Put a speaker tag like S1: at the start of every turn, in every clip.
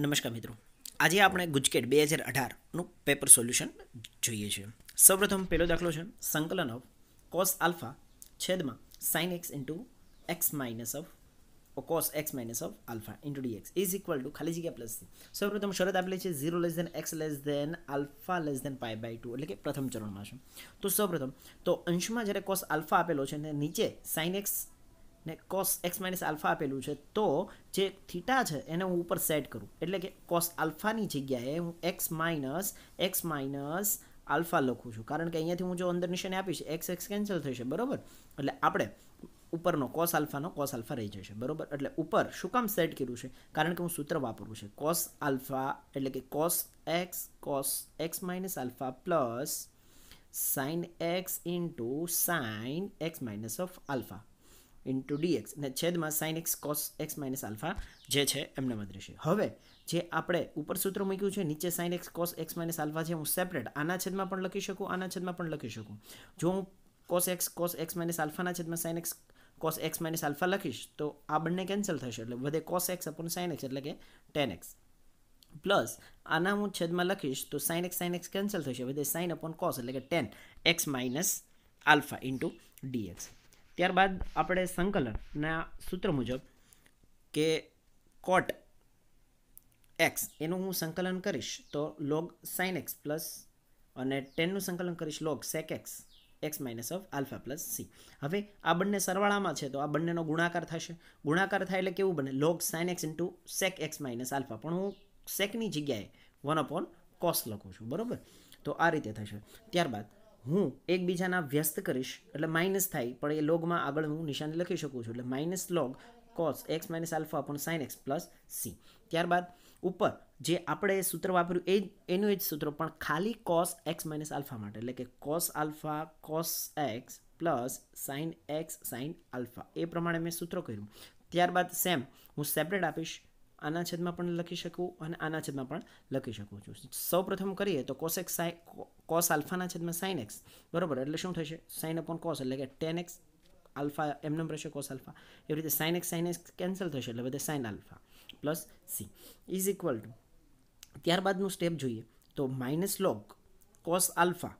S1: નમસ્કાર મિત્રો આજે આપણે ગુજકેટ બે હજાર અઢારનું પેપર સોલ્યુશન જોઈએ છે સૌપ્રથમ પહેલો દાખલો છે સંકલન ઓફ કોસ આલ્ફા છેદમાં sine x into x minus of cos x minus of alpha into d x is equal to ખાલી જગ્યા પ્લસ સૌપ્રથમ શરત આપેલી છે zero less than x less than alpha less than pi by two એટલે કે પ્રથમ ચરણમાં છે તો સૌપ્રથમ તો અંશમાં જ્યારે કોસ આલ્ફા આપેલો છે ને નીચે સાઇન એક્સ ને કોસ એક્સ માઇનસ આલ્ફા આપેલું છે તો જે થીટા છે એને હું ઉપર સેટ કરું એટલે કે કોસ આલ્ફાની જગ્યાએ હું x minus x minus alpha લખું છું કારણ કે અહીંયાથી હું જો અંદર નિશાને આપીશ એક્સ એક્સ કેન્સલ થશે બરાબર એટલે આપણે ઉપરનો કોસ આલ્ફાનો કોસ આલ્ફા રહી જશે બરાબર એટલે ઉપર શું કામ સેટ કર્યું છે કારણ કે હું સૂત્ર વાપરું છું કોસ આલ્ફા એટલે કે cos x cos x minus alpha plus sine x into sine x minus of alpha into d x અને છેદમાં sine x cos x minus alpha જે છે એમને મત રહેશે હવે જે આપણે ઉપર સૂત્ર મૂક્યું છે નીચે sine x cos x minus alpha છે હું સેપરેટ આના છેદમાં પણ લખી શકું આના છેદમાં પણ લખી શકું જો હું cos x cos x minus આલ્ફાના છેદમાં sine x cos x minus alpha લખીશ તો આ બંને કેન્સલ થશે એટલે વધે cos x upon sine x એટલે કે ટેન એક્સ પ્લસ આના હું છેદમાં લખીશ તો sine x sine x cancel થશે વધે સાઇન અપોન કોસ એટલે કે tan x minus alpha into d x ત્યારબાદ આપણે સંકલનના સૂત્ર મુજબ કે કોટ એક્સ એનું હું સંકલન કરીશ તો લોગ સાઇન એક્સ પ્લસ અને ટેનનું સંકલન કરીશ log sec x x minus of alpha plus C હવે આ બંને સરવાળામાં છે તો આ બંનેનો ગુણાકાર થશે ગુણાકાર થાય એટલે કેવું બને log sine x into sec x minus alpha પણ હું સેકની જગ્યાએ વન અપોન કોસ લખું છું બરાબર તો આ રીતે થશે ત્યારબાદ હું એકબીજાના વ્યસ્ત કરીશ એટલે માઇનસ થાય પણ એ લોગમાં આગળ હું નિશાની લખી શકું છું એટલે minus log cos x minus alpha પણ સાઇન એક્સ પ્લસ સી ત્યારબાદ ઉપર જે આપણે સૂત્ર વાપર્યું એ એનું એ જ સૂત્ર પણ ખાલી કોસ એક્સ માઇનસ આલ્ફા માટે એટલે કે cos alpha cos x plus sine x sine alpha એ પ્રમાણે મેં સૂત્ર કર્યું ત્યારબાદ સેમ હું સેપરેટ આપીશ આના છેદમાં પણ લખી શકું અને આના છેદમાં પણ લખી શકું છું સૌ પ્રથમ કરીએ તો કોસ કોસેક સાઈ કોસ આલ્ફાના છેદમાં સાઇન એક્સ બરાબર એટલે શું થશે સાઇન અપોન કોસ એટલે કે ટેન એક્સ આલ્ફા એમનેમ રહેશે કોસ આલ્ફા એવી રીતે sine x sine x cancel થશે એટલે બધે sine alpha plus C is equal to ત્યારબાદનું સ્ટેપ જોઈએ તો માઇનસ લોગ કોસ આલ્ફા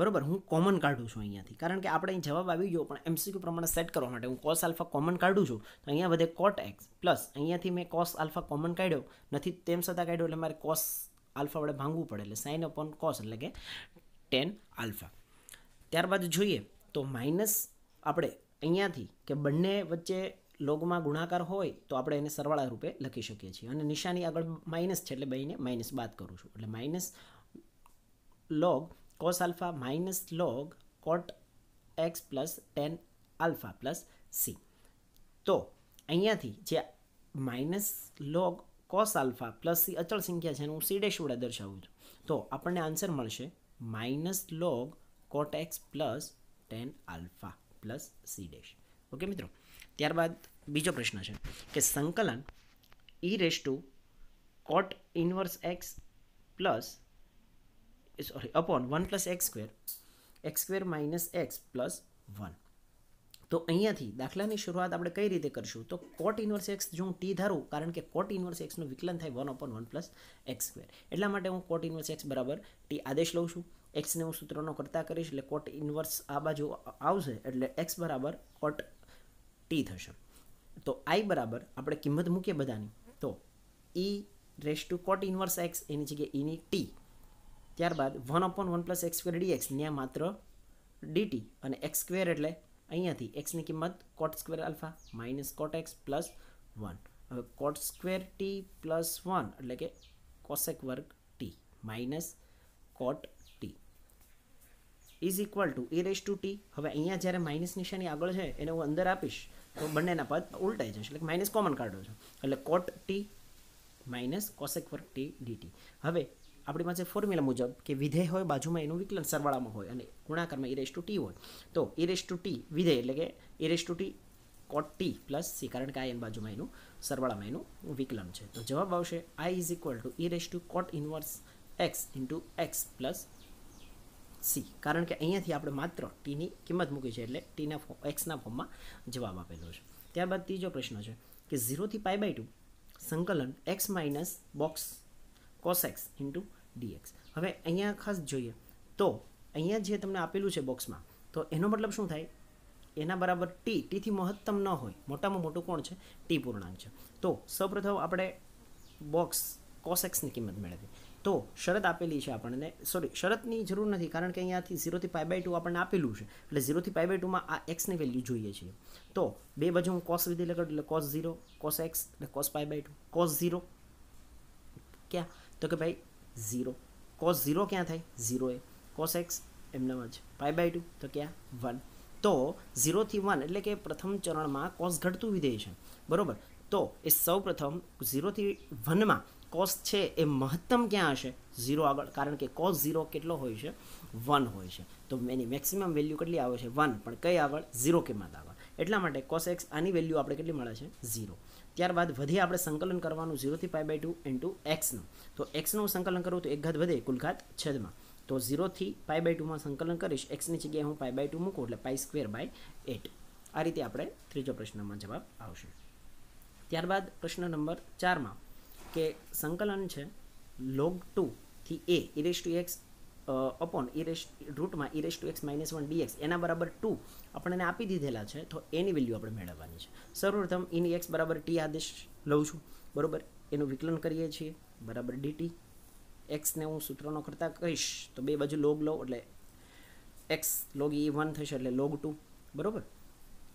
S1: બરાબર હું કોમન કાઢું છું અહીંયાથી કારણ કે આપણે અહીં જવાબ આવી ગયો પણ એમસીક્યુ પ્રમાણે સેટ કરવા માટે હું કોસ આલ્ફા કોમન કાઢું છું તો અહીંયા વધે કોટ એક્સ પ્લસ અહીંયાથી મેં કોસ આલ્ફા કોમન કાઢ્યો નથી તેમ છતાં કાઢ્યો એટલે મારે કોસ આલ્ફા વડે ભાંગવું પડે એટલે સાઇન અપોન કોસ એટલે કે ટેન આલ્ફા ત્યારબાદ જોઈએ તો માઇનસ આપણે અહીંયાથી કે બંને વચ્ચે લોગમાં ગુણાકાર હોય તો આપણે એને સરવાળા રૂપે લખી શકીએ છીએ અને નિશાની આગળ માઇનસ છે એટલે બેને માઇનસ બાદ કરું છું એટલે minus log cos alpha minus log cot x plus tan alpha plus C તો અહીંયાથી જે minus log cos alpha plus C અચળ સંખ્યા છે એનું હું સી ડેશ વડે દર્શાવું છું તો આપણને આન્સર મળશે minus log cot x plus tan alpha plus C dash okay મિત્રો ત્યારબાદ બીજો પ્રશ્ન છે કે સંકલન e raise to cot inverse x plus sorry upon one plus x square x square minus x plus one તો અહીંયાથી દાખલાની શરૂઆત આપણે કઈ રીતે કરશું તો કોટ ઇન્વર્સ એક્સ જો હું ટી ધારું કારણ કે કોટ ઇન્વર્સ એક્સનું વિકલન થાય one upon one plus x square એટલા માટે હું કોટ ઇન્વર્સ એક્સ બરાબર ટી આદેશ લઉં છું એક્સને હું સૂત્રનો કરતા કરીશ એટલે કોટ ઇન્વર્સ આ બાજુ આવશે એટલે એક્સ બરાબર કોટ ટી થશે તો આઈ બરાબર આપણે કિંમત મૂકીએ બધાની તો e raise to cot inverse x એની જગ્યાએ ઈની e ટી ત્યારબાદ one upon one plus x square d x ત્યાં માત્ર ડીટી અને એક્સ સ્ક્વેર એટલે અહીંયાથી એક્સની કિંમત cot square alpha minus cot x plus one હવે cot square t plus one એટલે કે કોસેક વર્ગ t minus cot t is equal to e raise to t હવે અહીંયા જ્યારે માઇનસ નિશાની આગળ છે એને હું અંદર આપીશ તો બંનેના પદ ઉલટાઈ જશે એટલે માઇનસ કોમન કાઢો છો એટલે કોટ ટી માઇનસ કોસેક વર્ગ ટી ડીટી હવે આપણી પાસે ફોર્મ્યુલા મુજબ કે વિધેય હોય બાજુમાં એનું વિકલન સરવાળામાં હોય અને ગુણાકારમાં ઇરેસ ટુ ટી હોય તો ઇરેસ ટુ ટી વિધેય એટલે કે e raise to t cot t plus C કારણ કે આ એન બાજુમાં એનું સરવાળામાં એનું વિકલન છે તો જવાબ આવશે I is equal to e raise to cot inverse x into x plus C કારણ કે અહીંયાથી આપણે માત્ર ટીની કિંમત મૂકી છે એટલે ટીના ફોર્મ એક્સના ફોર્મમાં જવાબ આપેલો છે ત્યારબાદ ત્રીજો પ્રશ્ન છે કે ઝીરોથી પાઈ બાય ટુ સંકલન એક્સ માઇનસ બોક્સ કોસ કોસેક્સ ઇન્ટુ ડીએક્સ હવે અહીંયા ખાસ જોઈએ તો અહીંયા જે તમને આપેલું છે બોક્સમાં તો એનો મતલબ શું થાય એના બરાબર ટી ટીથી મહત્તમ ન હોય મોટામાં મોટું કોણ છે ટી પૂર્ણાંક છે તો સૌપ્રથમ આપણે બોક્સ કોસ એક્સની કિંમત મેળવી તો શરત આપેલી છે આપણને સોરી શરતની જરૂર નથી કારણ કે અહીંયાથી ઝીરોથી પાઈ બાય ટુ આપણને આપેલું છે એટલે ઝીરોથી પાઈ બાય ટુમાં આ એક્સની વેલ્યુ જોઈએ છીએ તો બે બાજુ હું કોસ વિધિ લગાડું એટલે કોસ ઝીરો કોસ એક્સ એટલે cos pi by two cos zero ક્યાં તો કે ભાઈ ઝીરો કોસ ઝીરો ક્યાં થાય ઝીરો એ કોસ એક્સ એમનામ જ પાય બાય ટુ તો ક્યાં વન તો ઝીરોથી વન એટલે કે પ્રથમ ચરણમાં કોસ ઘટતું વિધેય છે બરાબર તો એ સૌ પ્રથમ ઝીરોથી વનમાં કોસ છે એ મહત્તમ ક્યાં હશે ઝીરો આગળ કારણ કે કોસ ઝીરો કેટલો હોય છે વન હોય છે તો એની મેક્સિમમ વેલ્યુ કેટલી આવે છે વન પણ કઈ આગળ ઝીરો કિંમત આગળ એટલા માટે કોસ એક્સ આની વેલ્યુ આપણે કેટલી મળે છે ઝીરો ત્યારબાદ વધે આપણે સંકલન કરવાનું ઝીરોથી પાય બાય ટુ ઇન્ટુ એક્સનું તો એક્સનું સંકલન કરું તો એક ઘાત વધે કુલ ઘાત છેદમાં તો ઝીરોથી પાય બાય ટુમાં સંકલન કરીશ એક્સની જગ્યાએ હું પાય બાય ટુ મૂકું એટલે પાઈ સ્ક્વેર બાય એટ આ રીતે આપણે ત્રીજો પ્રશ્નમાં જવાબ આવશે ત્યારબાદ પ્રશ્ન નંબર ચારમાં કે સંકલન છે લોગ ટુથી એ e raise to x upon e raise રૂટમાં e raise to x minus one d x એના બરાબર ટુ આપણને આપી દીધેલા છે તો એની વેલ્યુ આપણે મેળવવાની છે સર્વપ્રથમ એની e એક્સ બરાબર ટી આદેશ લઉં છું બરાબર એનું વિકલન કરીએ છીએ બરાબર ડીટી એક્સને હું સૂત્રનો કરતાં કહીશ તો બે બાજુ લોગ લો એટલે એક્સ લોગ ઈ વન થશે એટલે લોગ ટુ બરાબર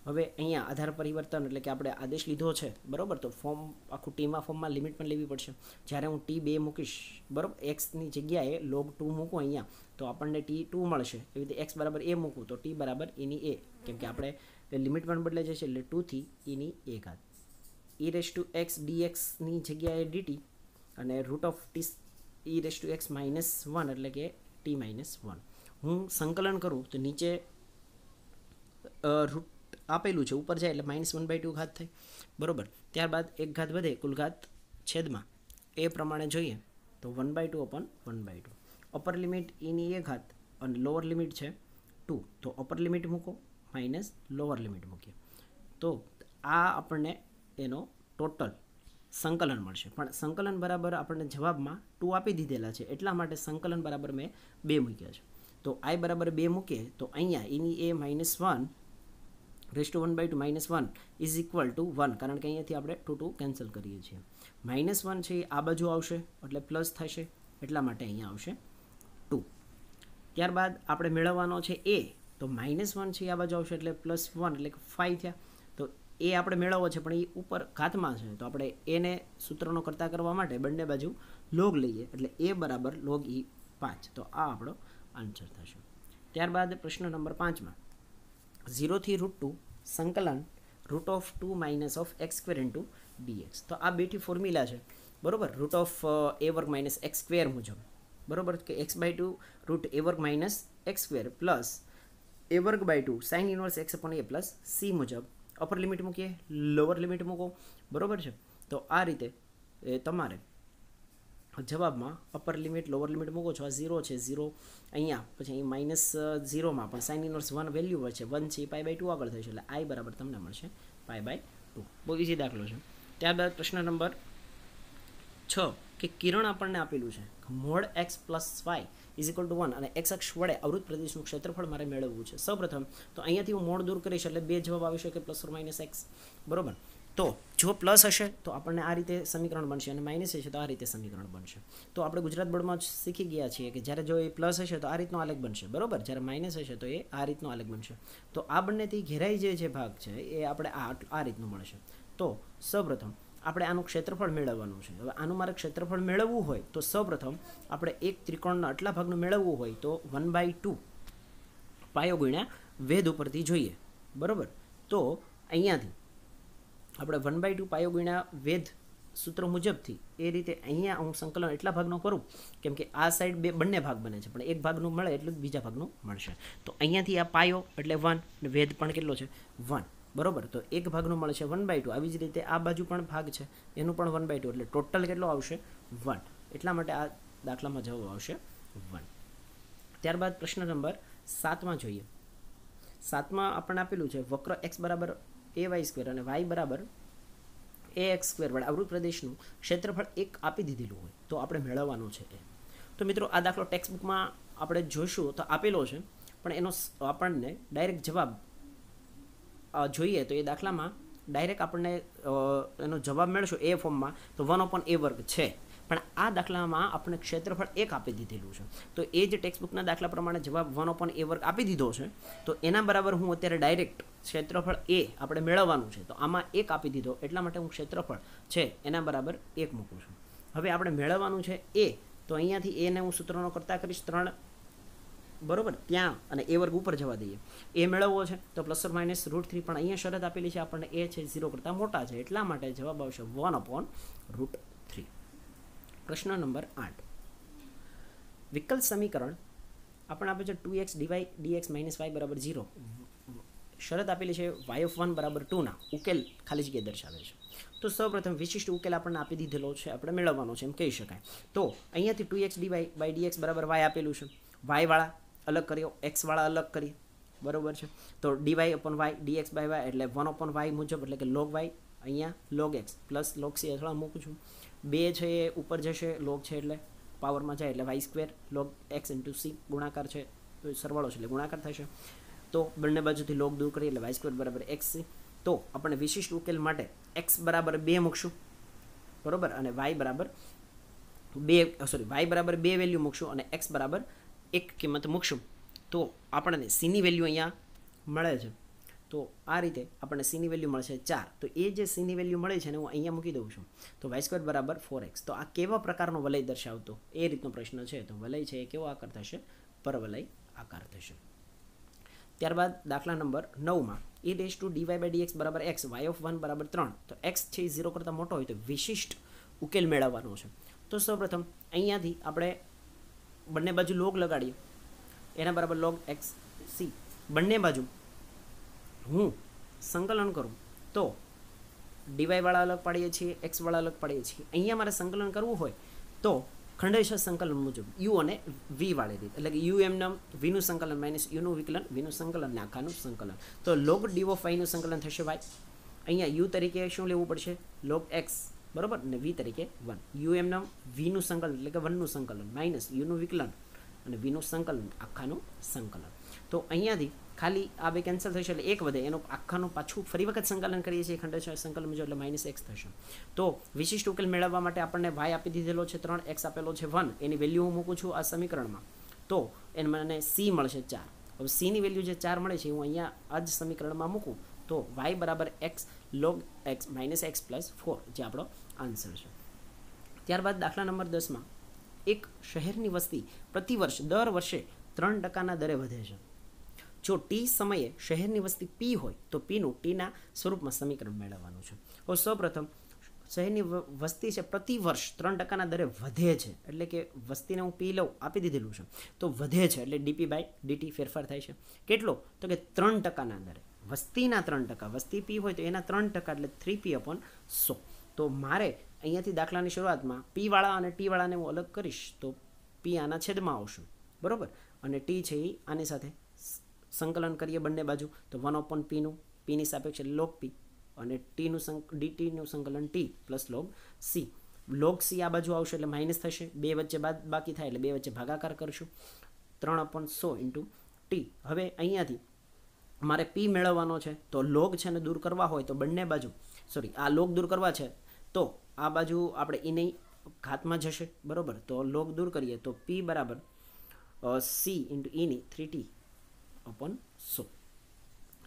S1: હવે અહીંયા આધાર પરિવર્તન એટલે કે આપણે આદેશ લીધો છે બરાબર તો ફોર્મ આખું ટીમાં ફોર્મમાં લિમિટ પણ લેવી પડશે જ્યારે હું ટી બે મૂકીશ બરાબર એક્સની જગ્યાએ લોગ ટુ મૂકું અહીંયા તો આપણને ટી ટુ મળશે એવી રીતે એક્સ બરાબર એ મૂકું તો ટી બરાબર એની e એ કેમ કે આપણે લિમિટ પણ બદલાઈ જશે એટલે ટુથી એની e એ ઘાત ઈ રેસ ટુ એક્સ ડીએક્સની જગ્યાએ ડીટી અને root of t e raise to x minus one એટલે કે ટી માઇનસ વન હું સંકલન કરું તો નીચે રૂટ આપેલું છે ઉપર જાય એટલે માઇનસ વન બાય ટુ ઘાત થાય બરાબર ત્યારબાદ એક ઘાત વધે કુલ ઘાત છેદમાં એ પ્રમાણે જોઈએ તો one by two upon one by two upper limit એની એ ઘાત અને લોઅર લિમિટ છે ટુ તો અપર લિમિટ મૂકો માઇનસ લોઅર લિમિટ મૂકીએ તો આ આપણને એનો ટોટલ સંકલન મળશે પણ સંકલન બરાબર આપણને જવાબમાં ટુ આપી દીધેલા છે એટલા માટે સંકલન બરાબર મેં બે મૂક્યા છે તો આઈ બરાબર બે મૂકીએ તો અહીંયા એની e e minus one raise one by two minus one is equal to one કારણ કે અહીંયાથી આપણે ટુ ટુ કેન્સલ કરીએ છીએ માઇનસ વન છે એ આ બાજુ આવશે એટલે પ્લસ થશે એટલા માટે અહીંયા આવશે ટુ ત્યારબાદ આપણે મેળવવાનો છે એ તો માઇનસ વન છે આ બાજુ આવશે એટલે પ્લસ વન એટલે કે ફાઈવ થયા તો એ આપણે મેળવવો છે પણ એ ઉપર ઘાતમાં છે તો આપણે એને સૂત્રનો કરતા કરવા માટે બંને બાજુ લોગ લઈએ એટલે એ બરાબર લોગ ઈ પાંચ તો આ આપણો આન્સર થશે ત્યારબાદ પ્રશ્ન નંબર પાંચમાં ઝીરોથી રૂટ ટુ સંકલન root of two minus of x square into d x તો આ બેઠી ફોર્મ્યુલા છે બરાબર રૂટ ઓફ એ વર્ગ માઇનસ એક્સ સ્ક્વેર મુજબ બરાબર કે x by two root a વર્ગ minus x square plus a વર્ગ by two sine inverse x upon A plus C મુજબ અપર લિમિટ મૂકીએ લોઅર લિમિટ મૂકો બરાબર છે તો આ રીતે તમારે જવાબમાં અપર લિમિટ લોઅર લિમિટ મૂકો છો આ ઝીરો છે ઝીરો અહીંયા પછી અહીં માઇનસ ઝીરોમાં પણ સાઇન ઇનર્સ વન વેલ્યુ હોય છે વન છે એ પાઈ બાય ટુ આગળ થયું છે એટલે આઈ બરાબર તમને મળશે પાય બાય ટુ બહુ ઇઝી દાખલો છે ત્યારબાદ પ્રશ્ન નંબર છ કે કિરણ આપણને આપેલું છે mod x plus y is equal to one અને એક્સ અક્ષ વડે અવૃત પ્રદેશનું ક્ષેત્રફળ મારે મેળવવું છે સૌપ્રથમ તો અહીંયાથી હું મોડ દૂર કરીશ એટલે બે જવાબ આવી શકે પ્લસ ઓર માઇનસ એક્સ બરાબર તો જો પ્લસ હશે તો આપણને આ રીતે સમીકરણ બનશે અને માઇનસ હશે તો આ રીતે સમીકરણ બનશે તો આપણે ગુજરાત બોર્ડમાં શીખી ગયા છીએ કે જ્યારે જો એ પ્લસ હશે તો આ રીતનો આલેખ બનશે બરાબર જ્યારે માઇનસ હશે તો એ આ રીતનો અલગ બનશે તો આ બંનેથી ઘેરાઈ જે છે ભાગ છે એ આપણે આ આ રીતનું મળશે તો સૌપ્રથમ આપણે આનું ક્ષેત્રફળ મેળવવાનું છે હવે આનું મારે ક્ષેત્રફળ મેળવવું હોય તો સૌપ્રથમ આપણે એક ત્રિકોણના આટલા ભાગનું મેળવવું હોય તો વન બાય ટુ પાયો ગુણ્યા વેદ ઉપરથી જોઈએ બરાબર તો અહીંયાથી આપણે વન બાય ટુ પાયો ગુણ્યા વેધ સૂત્ર મુજબથી એ રીતે અહીંયા હું સંકલન એટલા ભાગનો કરું કેમ કે આ સાઈડ બે બંને ભાગ બને છે પણ એક ભાગનું મળે એટલે બીજા ભાગનું મળશે તો અહીંયાથી આ પાયો એટલે વન અને વેદ પણ કેટલો છે વન બરોબર તો એક ભાગનું મળશે વન બાય ટુ આવી જ રીતે આ બાજુ પણ ભાગ છે એનું પણ વન બાય ટુ એટલે ટોટલ કેટલો આવશે વન એટલા માટે આ દાખલામાં જવાબ આવશે વન ત્યારબાદ પ્રશ્ન નંબર સાતમાં જોઈએ સાતમાં આપણને આપેલું છે વક્ર એક્સ બરાબર એ વાય સ્ક્વેર અને વાય બરાબર એ એક્સ સ્ક્વેર વડે આવૃત પ્રદેશનું ક્ષેત્રફળ એક આપી દીધેલું હોય તો આપણે મેળવવાનું છે એ તો મિત્રો આ દાખલો ટેક્સ્ટબુકમાં આપણે જોઈશું તો આપેલો છે પણ એનો આપણને ડાયરેક્ટ જવાબ જોઈએ તો એ દાખલામાં ડાયરેક્ટ આપણને એનો જવાબ મેળવશું એ ફોર્મમાં તો વન ઓપન એ વર્ગ છે પણ આ દાખલામાં આપણે ક્ષેત્રફળ એક આપી દીધેલું છે તો એ જ ટેક્સ્ટબુકના દાખલા પ્રમાણે જવાબ વન ઓપન એ વર્ક આપી દીધો છે તો એના બરાબર હું અત્યારે ડાયરેક્ટ ક્ષેત્રફળ એ આપણે મેળવવાનું છે તો આમાં એક આપી દીધો એટલા માટે હું ક્ષેત્રફળ છે એના બરાબર એક મૂકું છું હવે આપણે મેળવવાનું છે એ તો અહીંયાથી એને હું સૂત્રનો કરતાં કરીશ ત્રણ બરોબર ત્યાં અને એ વર્ગ ઉપર જવા દઈએ એ મેળવવો છે તો plus or minus root three પણ અહીંયા શરત આપેલી છે આપણને એ છે ઝીરો કરતાં મોટા છે એટલા માટે જવાબ આવશે વન અપોન રૂટ થ્રી પ્રશ્ન નંબર આઠ વિકલ્પ સમીકરણ આપણે આપે છે two x d y d x minus y બરાબર ઝીરો શરત આપેલી છે વાય ઓફ વન બરાબર ટુના ઉકેલ ખાલી જગ્યાએ દર્શાવે છે તો સૌપ્રથમ વિશિષ્ટ ઉકેલ આપણને આપી દીધેલો છે આપણે મેળવવાનો છે એમ કહી શકાય તો અહીંયાથી two x d y by d x બરાબર વાય આપેલું છે વાયવાળા અલગ કર્યો એક્સવાળા અલગ કરીએ બરાબર છે તો d y upon y d x by y એટલે વન અપોન વાય મુજબ એટલે કે લોગ વાય અહીંયા log x plus log C અથવા મૂકું છું બે છે એ ઉપર જશે લોગ છે એટલે પાવરમાં જાય એટલે y square log x into C ગુણાકાર છે તો સરવાળો છે એટલે ગુણાકાર થશે તો બંને બાજુથી લોગ દૂર કરીએ એટલે વાય સ્ક્વેર બરાબર એક્સ સી તો આપણે વિશિષ્ટ ઉકેલ માટે એક્સ બરાબર બે મૂકશું બરાબર અને વાય બરાબર બે સોરી વાય બરાબર બે વેલ્યુ મૂકશું અને એક્સ બરાબર એક કિંમત મૂકશું તો આપણને સીની વેલ્યુ અહીંયા મળે છે તો આ રીતે આપણને સીની વેલ્યુ મળશે ચાર તો એ જે સીની વેલ્યુ મળે છે ને હું અહીંયા મૂકી દઉં છું તો વાય સ્ક્વેર બરાબર ફોર એક્સ તો આ કેવા પ્રકારનો વલય દર્શાવતો એ રીતનો પ્રશ્ન છે તો વલય છે એ કેવો આકાર થશે પરવલય આકાર થશે ત્યારબાદ દાખલા નંબર નવમાં a dash two d y by d x બરાબર એક્સ વાય ઓફ વન બરાબર ત્રણ તો એક્સ છે એ ઝીરો કરતાં મોટો હોય તો વિશિષ્ટ ઉકેલ મેળવવાનો છે તો સૌપ્રથમ અહીંયાથી આપણે બંને બાજુ લોગ લગાડીએ એના બરાબર લોગ એક્સ સી બંને બાજુ હું સંકલન કરું તો ડીવાયવાળા અલગ પાડીએ છીએ એક્સવાળા અલગ પાડીએ છીએ અહીંયા મારે સંકલન કરવું હોય તો ખંડેશ સંકલન મુજબ યુ અને વી વાળી રીત એટલે કે યુ એમના વીનું સંકલન માઇનસ યુનું વિકલન વીનું સંકલન ને આખાનું સંકલન તો લોગ ડીઓ ફાઈનું સંકલન થશે વાય અહીંયા યુ તરીકે શું લેવું પડશે લોગ એક્સ બરાબર ને વી તરીકે વન યુ એમના વીનું સંકલન એટલે કે વનનું સંકલન માઇનસ યુનું વિકલન અને વીનું સંકલન આખાનું સંકલન તો અહીંયાથી ખાલી આ બે કેન્સલ થશે એટલે એક વધે એનું આખાનું પાછું ફરી વખત સંકલન કરીએ છીએ ખંડ સંકલન જો એટલે માઇનસ એક્સ થશે તો વિશિષ્ટ ઉકેલ મેળવવા માટે આપણને વાય આપી દીધેલો છે ત્રણ એક્સ આપેલો છે વન એની વેલ્યુ હું મૂકું છું આ સમીકરણમાં તો એને મને સી મળશે ચાર હવે સીની વેલ્યુ જે ચાર મળે છે હું અહીંયા આ જ સમીકરણમાં મૂકું તો વાય બરાબર x log x minus x plus four જે આપણો આન્સર છે ત્યારબાદ દાખલા નંબર દસમાં એક શહેરની વસ્તી પ્રતિવર્ષ દર વર્ષે ત્રણ ટકાના દરે વધે છે જો ટી સમયે શહેરની વસ્તી પી હોય તો પીનું ટીના સ્વરૂપમાં સમીકરણ મેળવવાનું છે હવે સૌપ્રથમ શહેરની વસ્તી છે પ્રતિ વર્ષ ત્રણ ટકાના દરે વધે છે એટલે કે વસ્તીને હું પી લઉં આપી દીધેલું છે તો વધે છે એટલે ડીપી બાય ડીટી ફેરફાર થાય છે કેટલો તો કે ત્રણ ટકાના દરે વસ્તીના ત્રણ ટકા વસ્તી પી હોય તો એના ત્રણ ટકા એટલે થ્રી પી અપોન સો તો મારે અહીંયાથી દાખલાની શરૂઆતમાં પીવાળા અને ટીવાળાને હું અલગ કરીશ તો પી આના છેદમાં આવશું બરાબર અને ટી છે એ આની સાથે સંકલન કરીએ બંને બાજુ તો વન ઓપન પીનું પીની સાપેક્ષે લોગ પી અને ટીનું સંક ડી ટીનું સંકલન t plus log C log C આ બાજુ આવશે એટલે માઇનસ થશે બે વચ્ચે બાદ બાકી થાય એટલે બે વચ્ચે ભાગાકાર કરશું ત્રણ અપોન સો ઇન્ટુ ટી હવે અહીંયાથી મારે પી મેળવવાનો છે તો લોગ છે ને દૂર કરવા હોય તો બંને બાજુ સોરી આ લોગ દૂર કરવા છે તો આ બાજુ આપણે એને e ઘાતમાં જશે બરાબર તો લોગ દૂર કરીએ તો પી બરાબર સી ઇન્ટુ ઈની થ્રી ટી અપોન સો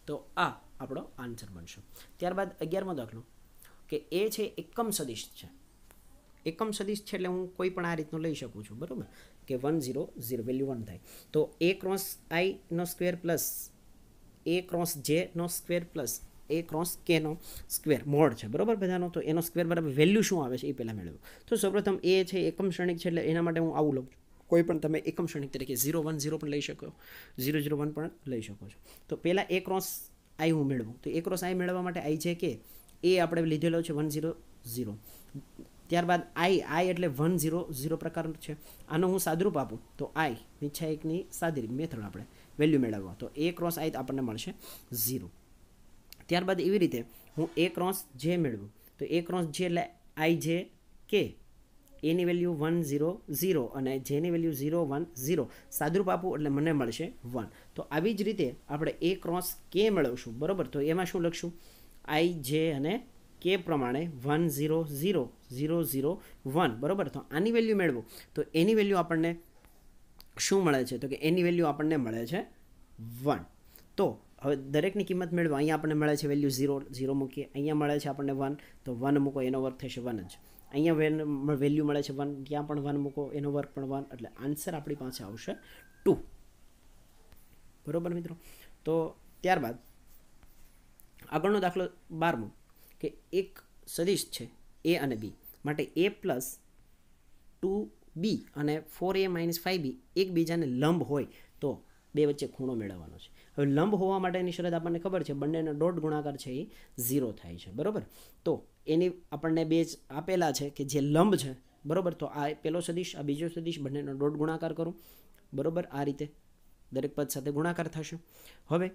S1: તો આ આપણો આન્સર બનશે ત્યારબાદ અગિયારમો દાખલો કે એ છે એકમ સદિશ છે એકમ સદિશ છે એટલે હું કોઈ પણ આ રીતનું લઈ શકું છું બરાબર કે one zero zero value one થાય તો એ ક્રોસ આઈનો સ્ક્વેર પ્લસ એ ક્રોસ જેનો સ્ક્વેર પ્લસ એ ક્રોસ કેનો સ્ક્વેર મોડ છે બરાબર બધાનો તો એનો સ્ક્વેર બરાબર વેલ્યુ શું આવે છે એ પહેલાં મેળવ્યું તો સૌપ્રથમ એ છે એકમ શ્રેણિક છે એટલે એના માટે હું આવું લઉં છું કોઈ પણ તમે એકમ ક્ષણિક તરીકે ઝીરો વન ઝીરો પણ લઈ શકો ઝીરો ઝીરો વન પણ લઈ શકો છો તો પહેલાં એ ક્રોસ આઈ હું મેળવું તો એ ક્રોસ આઈ મેળવવા માટે આઈ છે કે એ આપણે લીધેલો છે વન ઝીરો ઝીરો ત્યારબાદ આઈ આઈ એટલે વન ઝીરો ઝીરો પ્રકાર છે આનો હું સાદરૂપ આપું તો આઈ નીચા એકની સાદરી મેથડ આપણે વેલ્યુ મેળવવા તો એ ક્રોસ આઈ આપણને મળશે ઝીરો ત્યારબાદ એવી રીતે હું એ ક્રોસ જે મેળવું તો એ ક્રોસ જે એટલે આઈ જે કે એની વેલ્યુ વન ઝીરો ઝીરો અને જેની વેલ્યુ ઝીરો વન ઝીરો સાદુરૂપ આપું એટલે મને મળશે વન તો આવી જ રીતે આપણે એ ક્રોસ કે મેળવશું બરાબર તો એમાં શું લખશું આઈ જે અને કે પ્રમાણે one zero zero zero zero one બરાબર તો આની વેલ્યુ મેળવો તો એની વેલ્યુ આપણને શું મળે છે તો કે એની વેલ્યુ આપણને મળે છે વન તો હવે દરેકની કિંમત મેળવો અહીંયા આપણને મળે છે વેલ્યુ ઝીરો ઝીરો મૂકીએ અહીંયા મળે છે આપણને વન તો વન મૂકો એનો વર્ક થશે વન જ અહીંયા વેન વેલ્યુ મળે છે વન ત્યાં પણ વન મૂકો એનો વર્ક પણ વન એટલે આન્સર આપણી પાસે આવશે ટુ બરાબર મિત્રો તો ત્યારબાદ આગળનો દાખલો બારમો કે એક સદીશ છે એ અને બી માટે એ પ્લસ ટુ બી અને four a minus five b એકબીજાને લંબ હોય તો બે વચ્ચે ખૂણો મેળવવાનો છે હવે લંબ હોવા માટેની શરત આપણને ખબર છે બંનેના દોઢ ગુણાકાર છે એ ઝીરો થાય છે બરાબર તો એની આપણને બે જ આપેલા છે કે જે લંબ છે બરાબર તો આ પહેલો સદીશ આ બીજો સદીશ બંનેનો ડોટ ગુણાકાર કરું બરાબર આ રીતે દરેક પદ સાથે ગુણાકાર થશે હવે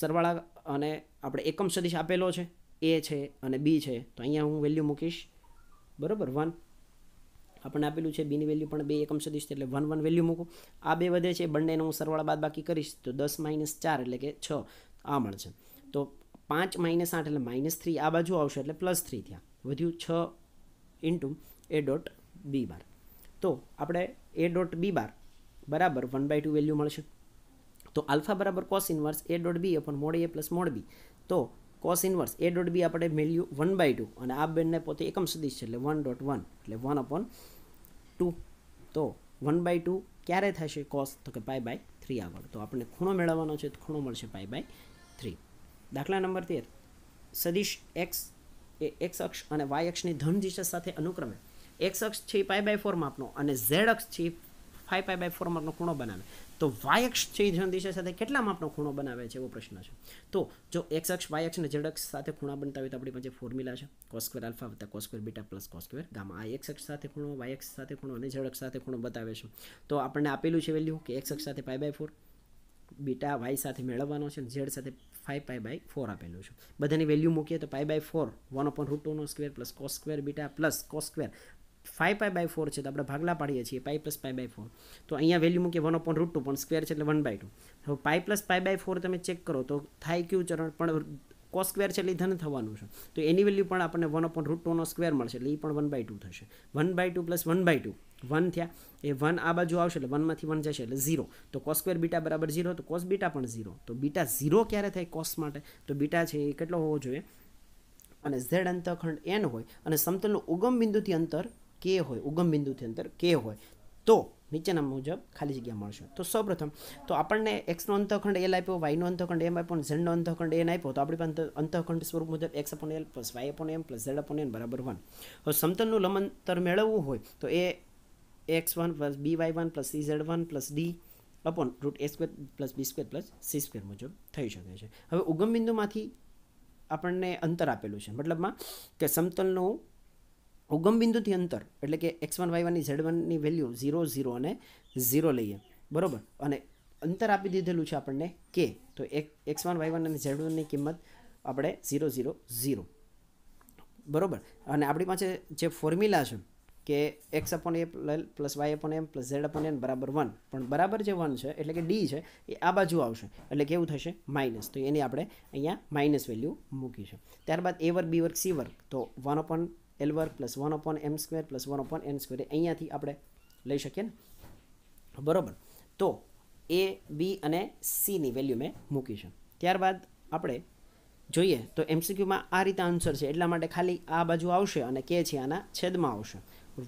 S1: સરવાળા અને આપણે એકમ સદીશ આપેલો છે એ છે અને બી છે તો અહીંયા હું વેલ્યુ મૂકીશ બરાબર વન આપણને આપેલું છે બીની વેલ્યુ પણ બે એકમ સદીશ એટલે વન વન વેલ્યુ મૂકું આ બે વધે છે બંનેનો હું સરવાળા બાદ બાકી કરીશ તો દસ માઇનસ ચાર એટલે કે છ આ મળશે તો પાંચ માઇનસ આઠ એટલે માઇનસ થ્રી આ બાજુ આવશે એટલે પ્લસ થ્રી થયા વધ્યું છ ઇન્ટુ એ ડોટ બી બાર તો આપણે એ ડોટ બી બાર બરાબર વન બાય ટુ વેલ્યુ મળશે તો આલ્ફા બરાબર cos inverse A dot B upon mod A plus mod B તો cos inverse A dot B આપણે વેલ્યુ વન બાય ટુ અને આ બેનને પોતે એકમ સદીશ છે એટલે વન ડોટ વન એટલે વન અપોન ટુ તો વન બાય ટુ ક્યારે થશે કોસ તો કે પાય બાય થ્રી આગળ તો આપણે ખૂણો મેળવવાનો છે તો ખૂણો મળશે પાય બાય થ્રી દાખલા નંબર તેર સદીશ એક્સ એ એક્સ અક્ષ અને વાય અક્ષની ધન દિશા સાથે અનુક્રમે એક્સ અક્ષ છે એ પાય બાય ફોર માપનો અને ઝેડ અક્ષ છે ફાઈ પાય બાય ફોર માપનો ખૂણો બનાવે તો વાય અક્ષ છે એ ધન દિશા સાથે કેટલા માપનો ખૂણો બનાવે છે એવો પ્રશ્ન છે તો જો એક્સ અક્ષ વાય અક્ષ અને ઝેડ અક્ષ સાથે ખૂણા બનતા હોય તો આપણી પાસે ફોર્મ્યુલા છે કોસ્ક્વેર આલ્ફા વત્તા cos square beta plus cos square gamma આ એક્સ અક્ષ સાથે ખૂણો વાય અક્ષ સાથે ખૂણો અને ઝેડ અક્ષ સાથે ખૂણો બતાવે છે તો આપણને આપેલું છે વેલ્યુ કે એક્સ અક્ષ સાથે pi by four beta Y સાથે મેળવવાનો છે ઝેડ સાથે ફાઈવ પાય બાય ફોર આપેલું છે બધાની વેલ્યુ મૂકીએ તો pi by four one upon root ટુનો square plus cos square beta plus cos square five pi by four છે તો આપણે ભાગલા પાડીએ છીએ pi plus pi by four તો અહીંયા વેલ્યુ મૂકીએ વન અપોન રૂટ ટુ પણ સ્ક્વેર છે એટલે વન બાય ટુ હવે pi plus pi by four તમે ચેક કરો તો થાય કયું ચરણ પણ કોસ સ્ક્વેર છે એટલે ધન થવાનું છે તો એની વેલ્યુ પણ આપણને વન અપોન રૂટ ટુનો સ્ક્વેર મળશે એટલે એ પણ વન બાય ટુ થશે one by two plus one by two one થયા એ વન આ બાજુ આવશે એટલે વનમાંથી વન જશે એટલે ઝીરો તો કોસ સ્ક્વેર બીટા બરાબર ઝીરો તો કોસ બીટા પણ ઝીરો તો બીટા ઝીરો ક્યારે થાય કોસ માટે તો બીટા છે એ કેટલો હોવો જોઈએ અને ઝેડ અંતઃખંડ એન હોય અને સમતલનું ઉગમ બિંદુથી અંતર કે હોય ઉગમ બિંદુથી અંતર કે હોય તો નીચેના મુજબ ખાલી જગ્યા મળશે તો સૌ પ્રથમ તો આપણને એક્સનો અંતઃખંડ એલ આપ્યો વાયનો અંતઃખંડ એમ આપ્યો ઝેડનો અંતઃખંડ એન આપ્યો તો આપણી પાસે અંતઃખંડ સ્વરૂપ મુજબ X upon L plus Y upon M plus Z upon N બરાબર વન હવે સમતલનું લંબ અંતર મેળવવું હોય તો A X one plus B Y one plus C Z one plus D upon root A square plus B square plus C square મુજબ થઈ શકે છે હવે ઉગમ બિંદુમાંથી આપણને અંતર આપેલું છે મતલબમાં કે સમતલનું ઉગમ બિંદુથી અંતર એટલે કે એક્સ વન વાય વનની ઝેડ વનની વેલ્યુ ઝીરો ઝીરો અને ઝીરો લઈએ બરાબર અને અંતર આપી દીધેલું છે આપણને કે તો એક એક્સ વન વાય વન અને ઝેડ વનની કિંમત આપણે ઝીરો ઝીરો ઝીરો બરાબર અને આપણી પાસે જે ફોર્મ્યુલા છે કે એક્સ અપોન એ plus Y upon M plus Z upon N બરાબર વન પણ બરાબર જે વન છે એટલે કે ડી છે એ આ બાજુ આવશે એટલે કેવું થશે માઇનસ તો એની આપણે અહીંયા માઇનસ વેલ્યુ મૂકી ત્યારબાદ એ વર્ગ બી વર્ક સી વર્ગ તો વન અપોન એલ વર્ગ plus one upon M square plus one upon N square અહીંયાથી આપણે લઈ શકીએ ને બરાબર તો એ બી અને સીની વેલ્યુ મેં મૂકી છે ત્યારબાદ આપણે જોઈએ તો એમસીક્યુમાં આ રીતે આન્સર છે એટલા માટે ખાલી આ બાજુ આવશે અને કે છે આના છેદમાં આવશે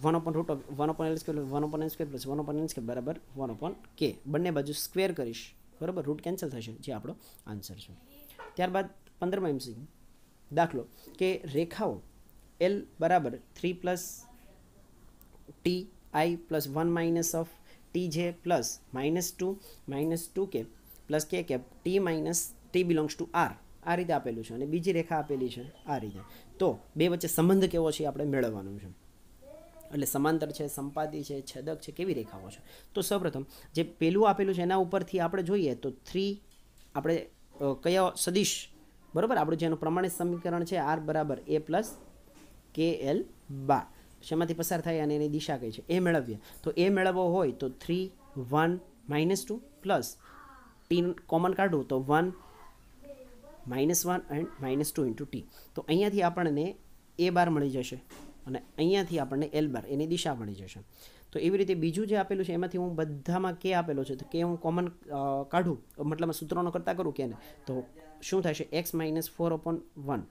S1: one upon root of one upon L square one upon L square plus one upon L square બરાબર વન ઓપન કે બંને બાજુ સ્ક્વેર કરીશ બરાબર રૂટ કેન્સલ થશે જે આપણો આન્સર છે ત્યારબાદ પંદરમાં એમસી દાખલો કે રેખાઓ એલ બરાબર three plus T I plus one minus of T J plus minus two minus two K plus K cap T minus T belongs to R આ રીતે આપેલું છે અને બીજી રેખા આપેલી છે આ રીતે તો બે વચ્ચે સંબંધ કેવો છે આપણે મેળવવાનું છે એટલે સમાંતર છે સંપાતી છે છેદક છે કેવી રેખાઓ છે તો સૌપ્રથમ જે પેલું આપેલું છે એના ઉપરથી આપણે જોઈએ તો થ્રી આપણે કયા સદીશ બરાબર આપણું જેનું પ્રમાણિત સમીકરણ છે આર બરાબર એ પ્લસ કે એલ બાર શેમાંથી પસાર થાય અને એની દિશા કઈ છે એ મેળવીએ તો એ મેળવવો હોય તો three one minus two plus T common કાઢવું તો one minus one and minus two into T તો અહીંયાથી આપણને એ બાર મળી જશે અને અહીંયાથી આપણને એલ એની દિશા મળી જશે તો એવી રીતે બીજું જે આપેલું છે એમાંથી હું બધામાં કે આપેલો છે તો કે હું કોમન કાઢું મતલબ સૂત્રોનો કરતાં કરું કે તો શું થશે X minus four upon one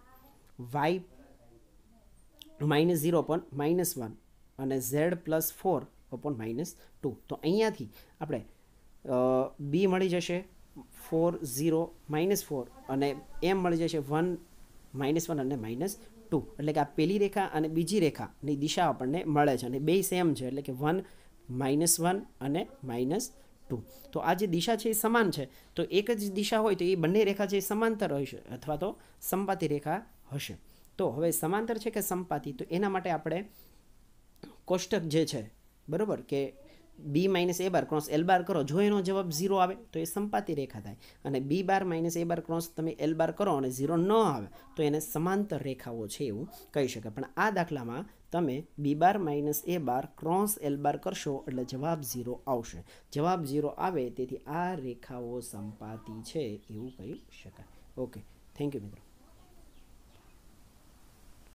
S1: Y minus zero upon minus one અને Z plus four upon minus two તો અહીંયાથી આપણે બી મળી જશે ફોર ઝીરો માઇનસ ફોર અને એમ મળી જશે વન માઇનસ વન અને માઇનસ ટુ એટલે કે આ પેલી રેખા અને બીજી રેખાની દિશા આપણને મળે છે અને બે સેમ છે એટલે કે વન માઇનસ વન અને માઇનસ ટુ તો આ જે દિશા છે એ સમાન છે તો એક જ દિશા હોય તો એ બંને રેખા છે એ સમાંતર હશે અથવા તો સંપાતી રેખા હશે તો હવે સમાંતર છે કે સંપાતી તો એના માટે આપણે કોષ્ટક જે છે બરાબર કે B minus A bar cross L bar કરો જો એનો જવાબ ઝીરો આવે તો એ સંપાતી રેખા થાય અને B bar minus A bar cross તમે એલ બાર કરો અને ઝીરો ન આવે તો એને સમાંતર રેખાઓ છે એવું કહી શકાય પણ આ દાખલામાં તમે B bar minus A bar cross L bar કરશો એટલે જવાબ ઝીરો આવશે જવાબ ઝીરો આવે તેથી આ રેખાઓ સંપાતી છે એવું કહી શકાય ઓકે થેન્ક યુ મિત્રો